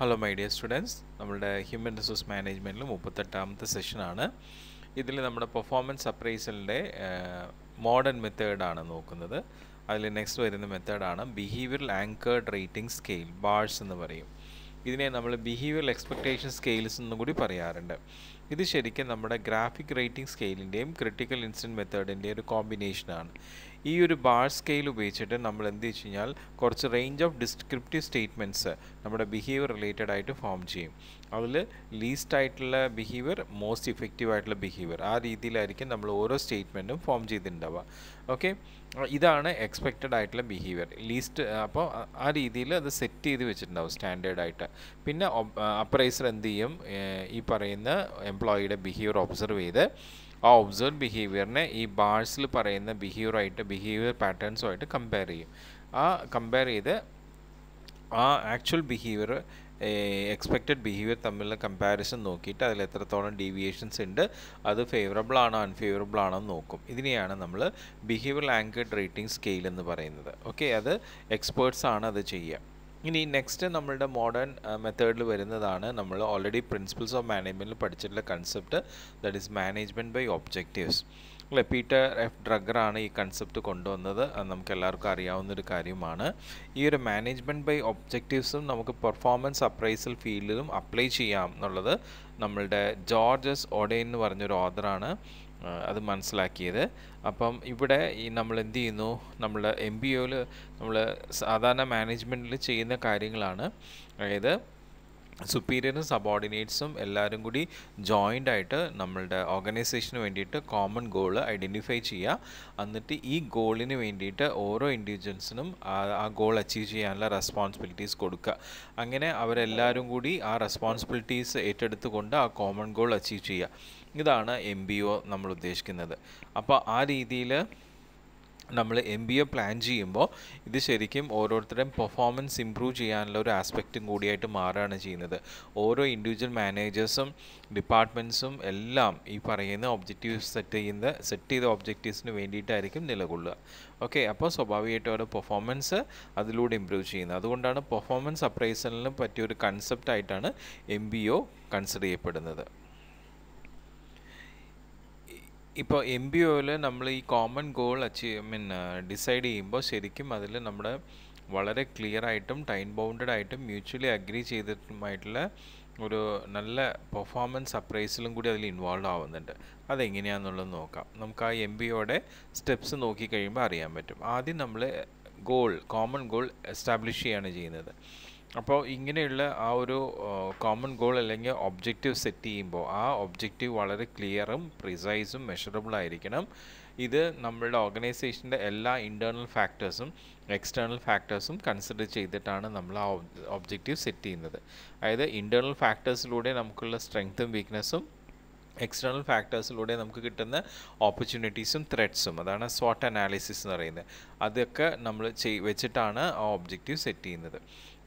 hello my dear students നമ്മുടെ human resource മാനേജ്മെൻറ്റിൽ മുപ്പത്തെട്ടാമത്തെ സെഷനാണ് ഇതിൽ നമ്മുടെ പെർഫോമൻസ് അപ്രൈസലിൻ്റെ മോഡേൺ മെത്തേഡാണ് നോക്കുന്നത് അതിൽ നെക്സ്റ്റ് വരുന്ന മെത്തേഡാണ് behavioural anchored rating scale BARS എന്ന് പറയും ഇതിനെ നമ്മൾ ബിഹേവിയറൽ എക്സ്പെക്റ്റേഷൻ സ്കെയിൽസ് എന്നും കൂടി പറയാറുണ്ട് ഇത് ശരിക്കും നമ്മുടെ ഗ്രാഫിക് റേറ്റിംഗ് സ്കെയിലിൻ്റെയും ക്രിട്ടിക്കൽ ഇൻസിഡൻറ്റ് മെത്തേഡിൻ്റെയും ഒരു കോമ്പിനേഷനാണ് ഈ ഒരു ബാർ സ്കെയിൽ ഉപയോഗിച്ചിട്ട് നമ്മൾ എന്ത് വെച്ച് കഴിഞ്ഞാൽ കുറച്ച് റേഞ്ച് ഓഫ് ഡിസ്ക്രിപ്റ്റീവ് സ്റ്റേറ്റ്മെൻറ്റ്സ് നമ്മുടെ ബിഹേവിയർ റിലേറ്റഡ് ആയിട്ട് ഫോം ചെയ്യും അതിൽ ലീസ്റ്റ് ആയിട്ടുള്ള ബിഹേവിയർ മോസ്റ്റ് ഇഫക്റ്റീവ് ആയിട്ടുള്ള ബിഹേവിയർ ആ രീതിയിലായിരിക്കും നമ്മൾ ഓരോ സ്റ്റേറ്റ്മെൻറ്റും ഫോം ചെയ്തിട്ടുണ്ടാവുക ഓക്കെ ഇതാണ് എക്സ്പെക്റ്റഡ് ആയിട്ടുള്ള ബിഹേവിയർ ലീസ്റ്റ് അപ്പോൾ ആ രീതിയിൽ അത് സെറ്റ് ചെയ്ത് വെച്ചിട്ടുണ്ടാവും ആയിട്ട് പിന്നെ അപ്രൈസർ എന്ത് ചെയ്യും ഈ പറയുന്ന എംപ്ലോയിയുടെ ബിഹേവിയർ ഒബ്സർവ് ചെയ്ത് ആ ഒബ്സേർവ് ബിഹേവിയറിനെ ഈ ബാഴ്സിൽ പറയുന്ന ബിഹേവിയറായിട്ട് ബിഹേവിയർ പാറ്റേൺസുമായിട്ട് കമ്പയർ ചെയ്യും ആ കമ്പയർ ചെയ്ത് ആ ആക്ച്വൽ ബിഹേവിയർ എക്സ്പെക്റ്റഡ് ബിഹേവിയർ തമ്മിലുള്ള കമ്പാരിസൺ നോക്കിയിട്ട് അതിൽ എത്രത്തോളം ഡീവിയേഷൻസ് ഉണ്ട് അത് ഫേവറബിൾ ആണോ അൺഫേവറബിൾ ആണോ എന്ന് നോക്കും ഇതിനെയാണ് നമ്മൾ ബിഹേവിയർ ആങ്കേഡ് റേറ്റിംഗ് സ്കെയിൽ എന്ന് പറയുന്നത് ഓക്കെ അത് എക്സ്പേർട്സ് ആണ് അത് ചെയ്യുക ഇനി നെക്സ്റ്റ് നമ്മളുടെ മോഡേൺ മെത്തേഡിൽ വരുന്നതാണ് നമ്മൾ ഓൾറെഡി പ്രിൻസിപ്പിൾസ് ഓഫ് മാനേജ്മെൻറ്റിൽ പഠിച്ചിട്ടുള്ള concept that is management by objectives അല്ലെ പീറ്റർ എഫ് ഡ്രഗറാണ് ഈ കൺസെപ്റ്റ് കൊണ്ടുവന്നത് നമുക്ക് എല്ലാവർക്കും ഒരു കാര്യമാണ് ഈ ഒരു മാനേജ്മെൻറ്റ് ബൈ ഒബ്ജക്റ്റീവ്സും നമുക്ക് പെർഫോമൻസ് അപ്രൈസൽ ഫീൽഡിലും അപ്ലൈ ചെയ്യാം എന്നുള്ളത് നമ്മളുടെ ജോർജസ് ഓഡേ എന്ന് പറഞ്ഞൊരു ഓദറാണ് അത് മനസ്സിലാക്കിയത് അപ്പം ഇവിടെ ഈ നമ്മൾ എന്ത് ചെയ്യുന്നു നമ്മൾ എം ബി ഒയിൽ നമ്മൾ സാധാരണ മാനേജ്മെൻറ്റിൽ ചെയ്യുന്ന കാര്യങ്ങളാണ് അതായത് സുപ്പീരിയറും സബോർഡിനേറ്റ്സും എല്ലാവരും കൂടി ജോയിൻ്റ് ആയിട്ട് നമ്മളുടെ ഓർഗനൈസേഷന് വേണ്ടിയിട്ട് കോമൺ ഗോൾ ഐഡൻറ്റിഫൈ ചെയ്യുക എന്നിട്ട് ഈ ഗോളിന് വേണ്ടിയിട്ട് ഓരോ ഇൻഡിവിജ്വൽസിനും ആ ഗോൾ അച്ചീവ് ചെയ്യാനുള്ള റെസ്പോൺസിബിലിറ്റീസ് കൊടുക്കുക അങ്ങനെ അവരെല്ലാവരും കൂടി ആ റെസ്പോൺസിബിലിറ്റീസ് ഏറ്റെടുത്തുകൊണ്ട് ആ കോമൺ ഗോൾ അച്ചീവ് ചെയ്യുക ഇതാണ് എം ബി ഒ നമ്മൾ ഉദ്ദേശിക്കുന്നത് അപ്പോൾ ആ രീതിയിൽ നമ്മൾ എം ബി ഒ പ്ലാൻ ചെയ്യുമ്പോൾ ഇത് ശരിക്കും ഓരോരുത്തരുടെയും പെർഫോമൻസ് ഇമ്പ്രൂവ് ചെയ്യാനുള്ള ഒരു ആസ്പെക്റ്റും കൂടിയായിട്ട് മാറുകയാണ് ചെയ്യുന്നത് ഓരോ ഇൻഡിവിജ്വൽ മാനേജേഴ്സും ഡിപ്പാർട്ട്മെൻറ്റ്സും എല്ലാം ഈ പറയുന്ന ഒബ്ജക്റ്റീവ്സ് സെറ്റ് ചെയ്യുന്ന സെറ്റ് ചെയ്ത ഒബ്ജക്റ്റീവ്സിന് വേണ്ടിയിട്ടായിരിക്കും നിലകൊള്ളുക ഓക്കെ അപ്പോൾ സ്വാഭാവികമായിട്ട് അവരുടെ പെർഫോമൻസ് അതിലൂടെ ഇമ്പ്രൂവ് ചെയ്യുന്നത് അതുകൊണ്ടാണ് പെർഫോമൻസ് അപ്രൈസലിന് പറ്റിയ ഒരു കൺസെപ്റ്റായിട്ടാണ് എം ബി ഒ കൺസിഡർ ചെയ്യപ്പെടുന്നത് ഇപ്പോൾ എം ബി ഒയിൽ നമ്മൾ ഈ common goal achievement decide ചെയ്യുമ്പോൾ ശരിക്കും അതിൽ നമ്മൾ വളരെ ക്ലിയർ ആയിട്ടും ടൈം ബൗണ്ടഡ് ആയിട്ടും മ്യൂച്വലി അഗ്രി ചെയ്തിട്ടുമായിട്ടുള്ള ഒരു നല്ല പെർഫോമൻസ് അപ്രൈസിലും കൂടി അതിൽ ഇൻവോൾവ് ആവുന്നുണ്ട് അതെങ്ങനെയാണെന്നുള്ളത് നോക്കാം നമുക്ക് ആ എം ബിയുടെ സ്റ്റെപ്സ് നോക്കി കഴിയുമ്പോൾ അറിയാൻ പറ്റും ആദ്യം നമ്മൾ ഗോൾ കോമൺ ഗോൾ എസ്റ്റാബ്ലിഷ് ചെയ്യുകയാണ് ചെയ്യുന്നത് അപ്പോൾ ഇങ്ങനെയുള്ള ആ ഒരു കോമൺ ഗോൾ അല്ലെങ്കിൽ ഒബ്ജക്റ്റീവ് സെറ്റ് ചെയ്യുമ്പോൾ ആ ഒബ്ജക്റ്റീവ് വളരെ ക്ലിയറും പ്രിസൈസും മെഷറബിൾ ആയിരിക്കണം ഇത് നമ്മളുടെ ഓർഗനൈസേഷൻ്റെ എല്ലാ ഇൻറ്റേർണൽ ഫാക്ടേഴ്സും എക്സ്റ്റേണൽ ഫാക്ടേഴ്സും കൺസിഡർ ചെയ്തിട്ടാണ് നമ്മൾ ആ ഒബ്ജക്റ്റീവ് സെറ്റ് ചെയ്യുന്നത് അതായത് ഇൻറ്റേർണൽ ഫാക്ടേഴ്സിലൂടെ നമുക്കുള്ള സ്ട്രെങ്ത്തും വീക്ക്നെസ്സും എക്സ്റ്റേണൽ ഫാക്ടേഴ്സിലൂടെ നമുക്ക് കിട്ടുന്ന ഓപ്പർച്യൂണിറ്റീസും ത്രെഡ്സും അതാണ് സോട്ട് അനാലിസിസ് എന്ന് പറയുന്നത് അതൊക്കെ നമ്മൾ ചെയ് വെച്ചിട്ടാണ് ആ ഒബ്ജക്റ്റീവ് സെറ്റ് ചെയ്യുന്നത്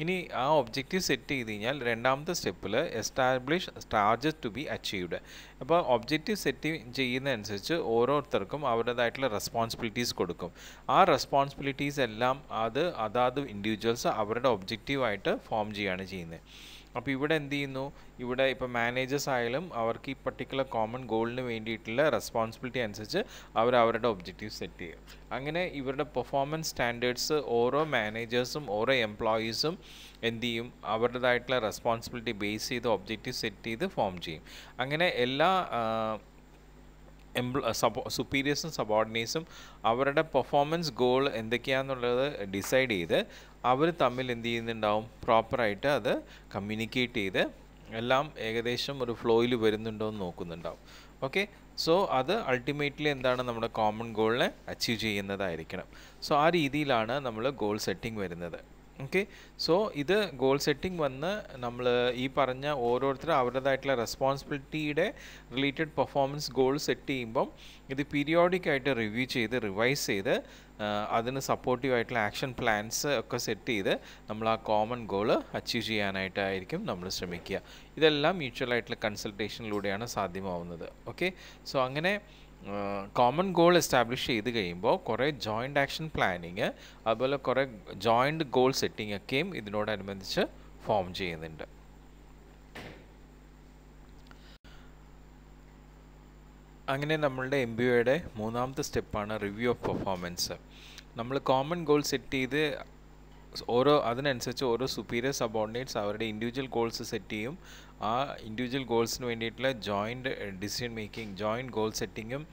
ഇനി ആ ഒബ്ജക്റ്റീവ് സെറ്റ് ചെയ്ത് കഴിഞ്ഞാൽ രണ്ടാമത്തെ സ്റ്റെപ്പിൽ establish target to be achieved അപ്പോൾ ഒബ്ജക്റ്റീവ് സെറ്റ് ചെയ്യുന്നതനുസരിച്ച് ഓരോരുത്തർക്കും അവരുടേതായിട്ടുള്ള റെസ്പോൺസിബിലിറ്റീസ് കൊടുക്കും ആ റെസ്പോൺസിബിലിറ്റീസ് എല്ലാം അത് അതാത് ഇൻഡിവിജ്വൽസ് അവരുടെ ഒബ്ജക്റ്റീവായിട്ട് ഫോം ചെയ്യുകയാണ് ചെയ്യുന്നത് അപ്പോൾ ഇവിടെ എന്ത് ചെയ്യുന്നു ഇവിടെ ഇപ്പോൾ മാനേജേഴ്സ് ആയാലും അവർക്ക് ഈ പർട്ടിക്കുലർ കോമൺ ഗോളിന് വേണ്ടിയിട്ടുള്ള റെസ്പോൺസിബിലിറ്റി അനുസരിച്ച് അവർ അവരുടെ ഒബ്ജക്റ്റീവ് സെറ്റ് ചെയ്യും അങ്ങനെ ഇവരുടെ പെർഫോമൻസ് സ്റ്റാൻഡേർഡ്സ് ഓരോ മാനേജേഴ്സും ഓരോ എംപ്ലോയീസും എന്ത് ചെയ്യും അവരുടേതായിട്ടുള്ള റെസ്പോൺസിബിലിറ്റി ബേസ് ചെയ്ത് ഒബ്ജക്റ്റീവ് സെറ്റ് ചെയ്ത് ഫോം ചെയ്യും അങ്ങനെ എല്ലാ സുപ്പീരിയേഴ്സും uh, സബോർഡിനേഴ്സും അവരുടെ പെർഫോമൻസ് ഗോൾ എന്തൊക്കെയാണെന്നുള്ളത് ഡിസൈഡ് ചെയ്ത് അവർ തമ്മിൽ എന്ത് ചെയ്യുന്നുണ്ടാവും പ്രോപ്പറായിട്ട് അത് കമ്മ്യൂണിക്കേറ്റ് ചെയ്ത് എല്ലാം ഏകദേശം ഒരു ഫ്ലോയിൽ വരുന്നുണ്ടോ എന്ന് നോക്കുന്നുണ്ടാവും ഓക്കെ സോ അത് അൾട്ടിമേറ്റ്ലി എന്താണ് നമ്മുടെ കോമൺ ഗോളിനെ അച്ചീവ് ചെയ്യുന്നതായിരിക്കണം സോ ആ രീതിയിലാണ് നമ്മൾ ഗോൾ സെറ്റിംഗ് വരുന്നത് ഓക്കെ സോ ഇത് ഗോൾ സെറ്റിംഗ് വന്ന് നമ്മൾ ഈ പറഞ്ഞ ഓരോരുത്തരും അവരുടേതായിട്ടുള്ള റെസ്പോൺസിബിലിറ്റിയുടെ റിലേറ്റഡ് പെർഫോമൻസ് ഗോൾ സെറ്റ് ചെയ്യുമ്പം ഇത് പീരിയോഡിക്കായിട്ട് റിവ്യൂ ചെയ്ത് റിവൈസ് ചെയ്ത് അതിന് സപ്പോർട്ടീവ് ആയിട്ടുള്ള ആക്ഷൻ പ്ലാൻസ് ഒക്കെ സെറ്റ് ചെയ്ത് നമ്മൾ ആ കോമൺ ഗോൾ അച്ചീവ് ചെയ്യാനായിട്ടായിരിക്കും നമ്മൾ ശ്രമിക്കുക ഇതെല്ലാം മ്യൂച്വൽ ആയിട്ടുള്ള കൺസൾട്ടേഷനിലൂടെയാണ് സാധ്യമാവുന്നത് ഓക്കെ സോ അങ്ങനെ കോമൺ ഗോൾ എസ്റ്റാബ്ലിഷ് ചെയ്ത് കഴിയുമ്പോൾ കുറേ ജോയിൻ്റ് ആക്ഷൻ പ്ലാനിങ് അതുപോലെ കുറേ ജോയിൻ്റ് ഗോൾ സെറ്റിംഗ് ഒക്കെയും ഇതിനോടനുബന്ധിച്ച് ഫോം ചെയ്യുന്നുണ്ട് അങ്ങനെ നമ്മളുടെ എം ബി ഒയുടെ മൂന്നാമത്തെ സ്റ്റെപ്പാണ് റിവ്യൂ ഓഫ് പെർഫോമൻസ് നമ്മൾ കോമൺ ഗോൾ സെറ്റ് ചെയ്ത് ഓരോ അതിനനുസരിച്ച് ഓരോ സുപ്പീരിയർ സബോർഡിനേറ്റ്സ് അവരുടെ ഇൻഡിവിജ്വൽ ഗോൾസ് സെറ്റ് ചെയ്യും ആ ഇൻഡിവിജ്വൽ ഗോൾസിന് വേണ്ടിയിട്ടുള്ള joint decision making joint goal സെറ്റിങ്ങും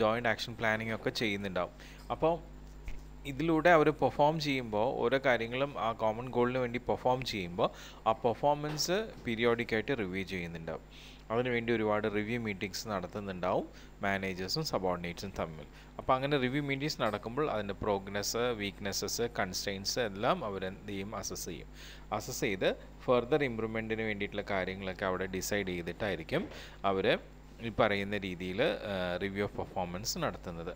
ജോയിൻറ്റ് ആക്ഷൻ പ്ലാനിങ്ങും ഒക്കെ ചെയ്യുന്നുണ്ടാവും അപ്പോൾ ഇതിലൂടെ അവർ പെർഫോം ചെയ്യുമ്പോൾ ഓരോ കാര്യങ്ങളും ആ കോമൺ ഗോളിന് വേണ്ടി പെർഫോം ചെയ്യുമ്പോൾ ആ പെർഫോമൻസ് പീരിയോഡിക്കായിട്ട് റിവ്യൂ ചെയ്യുന്നുണ്ടാവും അതിനുവേണ്ടി ഒരുപാട് റിവ്യൂ മീറ്റിംഗ്സ് നടത്തുന്നുണ്ടാവും മാനേജേഴ്സും സബോർഡിനേറ്റ്സും തമ്മിൽ അപ്പോൾ അങ്ങനെ റിവ്യൂ മീറ്റിംഗ്സ് നടക്കുമ്പോൾ അതിൻ്റെ പ്രോഗ്രസ് വീക്ക്നെസ്സസ് കൺസ്റ്റെയിൻസ് എല്ലാം അവർ എന്ത് ചെയ്യും അസസ് ചെയ്യും അസസ് ചെയ്ത് ഫെർദർ ഇമ്പ്രൂവ്മെൻറ്റിന് വേണ്ടിയിട്ടുള്ള കാര്യങ്ങളൊക്കെ അവിടെ ഡിസൈഡ് ചെയ്തിട്ടായിരിക്കും അവർ ഈ പറയുന്ന രീതിയിൽ റിവ്യൂ ഓഫ് പെർഫോമൻസ് നടത്തുന്നത്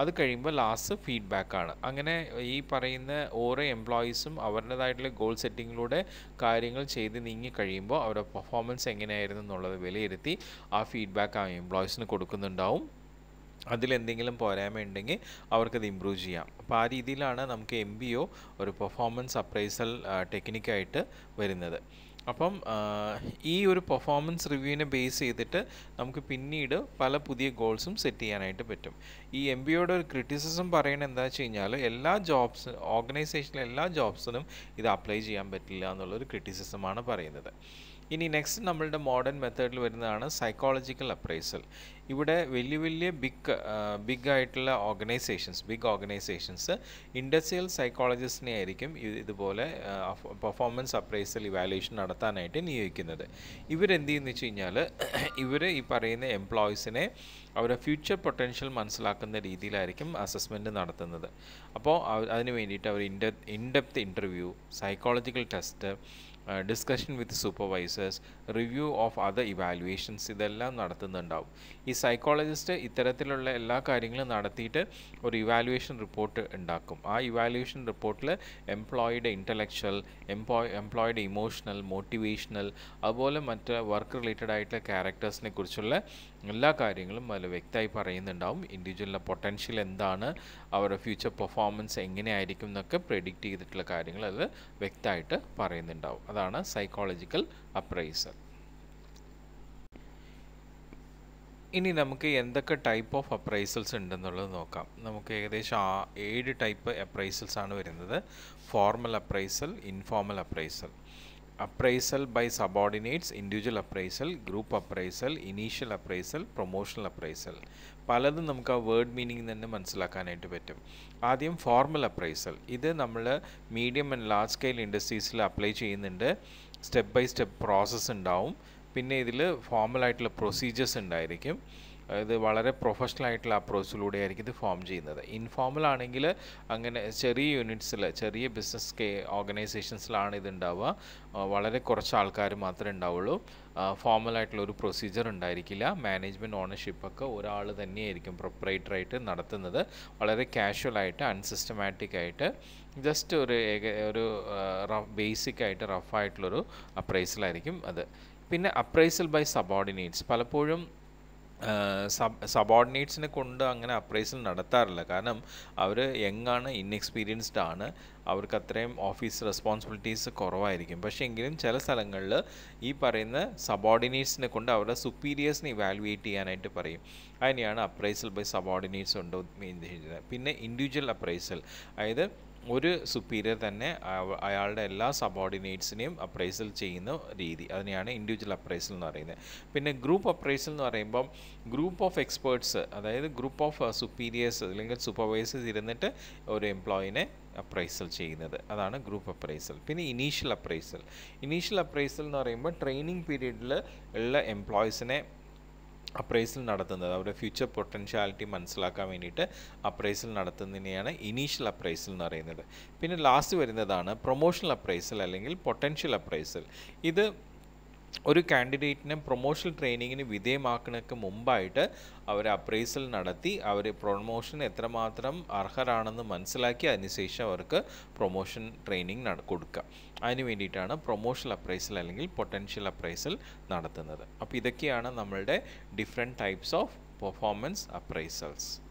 അത് കഴിയുമ്പോൾ ലാസ്റ്റ് ഫീഡ്ബാക്കാണ് അങ്ങനെ ഈ പറയുന്ന ഓരോ എംപ്ലോയീസും അവരുടേതായിട്ടുള്ള ഗോൾ സെറ്റിങ്ങിലൂടെ കാര്യങ്ങൾ ചെയ്ത് നീങ്ങി കഴിയുമ്പോൾ അവരുടെ പെർഫോമൻസ് എങ്ങനെയായിരുന്നു എന്നുള്ളത് വിലയിരുത്തി ആ ഫീഡ്ബാക്ക് ആ എംപ്ലോയീസിന് കൊടുക്കുന്നുണ്ടാവും അതിലെന്തെങ്കിലും പോരായ്മ ഉണ്ടെങ്കിൽ അവർക്കത് ഇമ്പ്രൂവ് ചെയ്യാം അപ്പോൾ ആ രീതിയിലാണ് നമുക്ക് എം ഒരു പെർഫോമൻസ് അപ്രൈസൽ ടെക്നിക്കായിട്ട് വരുന്നത് അപ്പം ഈ ഒരു പെർഫോമൻസ് റിവ്യൂവിനെ ബേസ് ചെയ്തിട്ട് നമുക്ക് പിന്നീട് പല പുതിയ ഗോൾസും സെറ്റ് ചെയ്യാനായിട്ട് പറ്റും ഈ എം ബിയുടെ ഒരു ക്രിറ്റിസിസം പറയുന്നത് എന്താ വെച്ച് കഴിഞ്ഞാൽ എല്ലാ ജോബ്സ് ഓർഗനൈസേഷനിലെ എല്ലാ ജോബ്സിനും ഇത് അപ്ലൈ ചെയ്യാൻ പറ്റില്ല എന്നുള്ളൊരു ക്രിറ്റിസിസമാണ് പറയുന്നത് ഇനി നെക്സ്റ്റ് നമ്മളുടെ മോഡേൺ മെത്തേഡിൽ വരുന്നതാണ് സൈക്കോളജിക്കൽ അപ്രൈസൽ ഇവിടെ വലിയ വലിയ ബിഗ് ബിഗ് ആയിട്ടുള്ള ഓർഗനൈസേഷൻസ് ബിഗ് ഓർഗനൈസേഷൻസ് ഇൻഡസ്ട്രിയൽ സൈക്കോളജിസ്റ്റിനെ ആയിരിക്കും ഇതുപോലെ പെർഫോമൻസ് അപ്രൈസൽ ഇവാലുവേഷൻ നടത്താനായിട്ട് നിയോഗിക്കുന്നത് ഇവരെന്ത് ചെയ്യുന്ന വെച്ച് കഴിഞ്ഞാൽ ഇവർ ഈ പറയുന്ന എംപ്ലോയീസിനെ അവരുടെ ഫ്യൂച്ചർ പൊട്ടൻഷ്യൽ മനസ്സിലാക്കുന്ന രീതിയിലായിരിക്കും അസസ്മെൻറ്റ് നടത്തുന്നത് അപ്പോൾ അതിന് വേണ്ടിയിട്ട് അവർ ഇൻഡ in depth interview psychological test discussion with supervisors review of other evaluations ഇതെല്ലാം നടത്തുന്നുണ്ടാവും ഈ സൈക്കോളജിസ്റ്റ് ഇത്തരത്തിലുള്ള എല്ലാ കാര്യങ്ങളും നടത്തിയിട്ട് ഒരു ഇവാലുവേഷൻ റിപ്പോർട്ട് ഉണ്ടാക്കും ആ ഇവാലുവേഷൻ റിപ്പോർട്ടിൽ employed intellectual employ employed emotional motivational അതുപോലെ മറ്റ് വർക്ക് റിലേറ്റഡ് ആയിട്ടുള്ള ക്യാരക്ടേഴ്സിനെ കുറിച്ചുള്ള എല്ലാ കാര്യങ്ങളും അതിൽ വ്യക്തമായി പറയുന്നുണ്ടാവും ഇൻഡിവിജ്വലിൻ്റെ പൊട്ടൻഷ്യൽ എന്താണ് അവരുടെ ഫ്യൂച്ചർ പെർഫോമൻസ് എങ്ങനെയായിരിക്കും എന്നൊക്കെ പ്രെഡിക്റ്റ് ചെയ്തിട്ടുള്ള കാര്യങ്ങൾ അതിൽ വ്യക്തമായിട്ട് പറയുന്നുണ്ടാവും അതാണ് സൈക്കോളജിക്കൽ അപ്രൈസൽ ഇനി നമുക്ക് എന്തൊക്കെ ടൈപ്പ് ഓഫ് അപ്രൈസൽസ് ഉണ്ടെന്നുള്ളത് നോക്കാം നമുക്ക് ഏകദേശം ആ ഏഴ് ടൈപ്പ് അപ്രൈസൽസ് ആണ് വരുന്നത് formal appraisal informal appraisal appraisal by subordinates individual appraisal group appraisal initial appraisal promotional appraisal പലതും നമുക്ക് ആ വേർഡ് മീനിങ് തന്നെ മനസ്സിലാക്കാനായിട്ട് പറ്റും ആദ്യം ഫോർമൽ അപ്രൈസൽ ഇത് നമ്മൾ മീഡിയം ആൻഡ് ലാർജ് സ്കെയിൽ ഇൻഡസ്ട്രീസിൽ അപ്ലൈ ചെയ്യുന്നുണ്ട് സ്റ്റെപ്പ് ബൈ സ്റ്റെപ്പ് പ്രോസസ്സ് ഉണ്ടാവും പിന്നെ ഇതിൽ ഫോമലായിട്ടുള്ള പ്രൊസീജിയേഴ്സ് ഉണ്ടായിരിക്കും ഇത് വളരെ പ്രൊഫഷണൽ ആയിട്ടുള്ള അപ്രോച്ചിലൂടെയായിരിക്കും ഇത് ഫോം ചെയ്യുന്നത് ഇൻഫോർമൽ ആണെങ്കിൽ അങ്ങനെ ചെറിയ യൂണിറ്റ്സിൽ ചെറിയ ബിസിനസ് കെ ഓർഗനൈസേഷൻസിലാണ് ഇത് ഉണ്ടാവുക വളരെ കുറച്ച് ആൾക്കാർ മാത്രമേ ഉണ്ടാവുള്ളൂ ഫോമലായിട്ടുള്ള ഒരു പ്രൊസീജിയർ ഉണ്ടായിരിക്കില്ല മാനേജ്മെൻറ്റ് ഓണർഷിപ്പൊക്കെ ഒരാൾ തന്നെയായിരിക്കും പ്രൊപ്പറേറ്ററായിട്ട് നടത്തുന്നത് വളരെ കാഷ്വലായിട്ട് അൺസിസ്റ്റമാറ്റിക് ആയിട്ട് ജസ്റ്റ് ഒരു ഏക ഒരു റഫ് ബേസിക്കായിട്ട് റഫായിട്ടുള്ളൊരു അപ്രൈസിലായിരിക്കും അത് പിന്നെ അപ്രൈസൽ ബൈ സബോർഡിനേറ്റ്സ് പലപ്പോഴും സബ് സബോർഡിനേറ്റ്സിനെ കൊണ്ട് അങ്ങനെ അപ്രൈസൽ നടത്താറില്ല കാരണം അവർ യങ്ങാണ് ഇൻഎക്സ്പീരിയൻസ്ഡ് ആണ് അവർക്ക് അത്രയും ഓഫീസ് റെസ്പോൺസിബിലിറ്റീസ് കുറവായിരിക്കും പക്ഷേ എങ്കിലും ചില സ്ഥലങ്ങളിൽ ഈ പറയുന്ന സബോർഡിനേറ്റ്സിനെ കൊണ്ട് അവരുടെ സുപ്പീരിയേഴ്സിനെ ഇവാലുവേറ്റ് ചെയ്യാനായിട്ട് പറയും അതിനെയാണ് അപ്രൈസൽ ബൈ സബോർഡിനേറ്റ്സ് ഉണ്ടോ മെയിൻ ചെയ്യുന്നത് പിന്നെ ഇൻഡിവിജ്വൽ അപ്രൈസൽ അതായത് ഒരു സുപ്പീരിയർ തന്നെ അയാളുടെ എല്ലാ സബോർഡിനേറ്റ്സിനെയും അപ്രൈസൽ ചെയ്യുന്ന രീതി അതിനെയാണ് ഇൻഡിവിജ്വൽ അപ്രൈസൽ എന്ന് പറയുന്നത് പിന്നെ ഗ്രൂപ്പ് അപ്രൈസൽ എന്ന് പറയുമ്പം ഗ്രൂപ്പ് ഓഫ് എക്സ്പേർട്സ് അതായത് ഗ്രൂപ്പ് ഓഫ് സുപ്പീരിയേഴ്സ് അല്ലെങ്കിൽ സൂപ്പർവൈസേഴ്സ് ഇരുന്നിട്ട് ഒരു എംപ്ലോയിനെ അപ്രൈസൽ ചെയ്യുന്നത് അതാണ് ഗ്രൂപ്പ് അപ്രൈസൽ പിന്നെ ഇനീഷ്യൽ അപ്രൈസൽ ഇനീഷ്യൽ അപ്രൈസൽ എന്ന് പറയുമ്പോൾ ട്രെയിനിങ് പീരീഡിൽ ഉള്ള എംപ്ലോയീസിനെ അപ്രൈസൽ നടത്തുന്നത് അവരുടെ ഫ്യൂച്ചർ പൊട്ടൻഷ്യാലിറ്റി മനസ്സിലാക്കാൻ വേണ്ടിയിട്ട് അപ്രൈസൽ നടത്തുന്നതിനെയാണ് ഇനീഷ്യൽ അപ്രൈസൽ എന്ന് പറയുന്നത് പിന്നെ ലാസ്റ്റ് വരുന്നതാണ് പ്രൊമോഷണൽ അപ്രൈസൽ അല്ലെങ്കിൽ പൊട്ടൻഷ്യൽ അപ്രൈസൽ ഇത് ഒരു കാൻഡിഡേറ്റിനെ പ്രൊമോഷൻ ട്രെയിനിങ്ങിന് വിധേയമാക്കുന്നതിന് മുമ്പായിട്ട് അവർ അപ്രൈസൽ നടത്തി അവർ പ്രൊമോഷൻ എത്രമാത്രം അർഹരാണെന്ന് മനസ്സിലാക്കി അതിനുശേഷം അവർക്ക് പ്രൊമോഷൻ ട്രെയിനിങ് കൊടുക്കുക അതിന് വേണ്ടിയിട്ടാണ് പ്രൊമോഷൻ അപ്രൈസൽ അല്ലെങ്കിൽ പൊട്ടൻഷ്യൽ അപ്രൈസൽ നടത്തുന്നത് അപ്പോൾ ഇതൊക്കെയാണ് നമ്മളുടെ different types of performance appraisals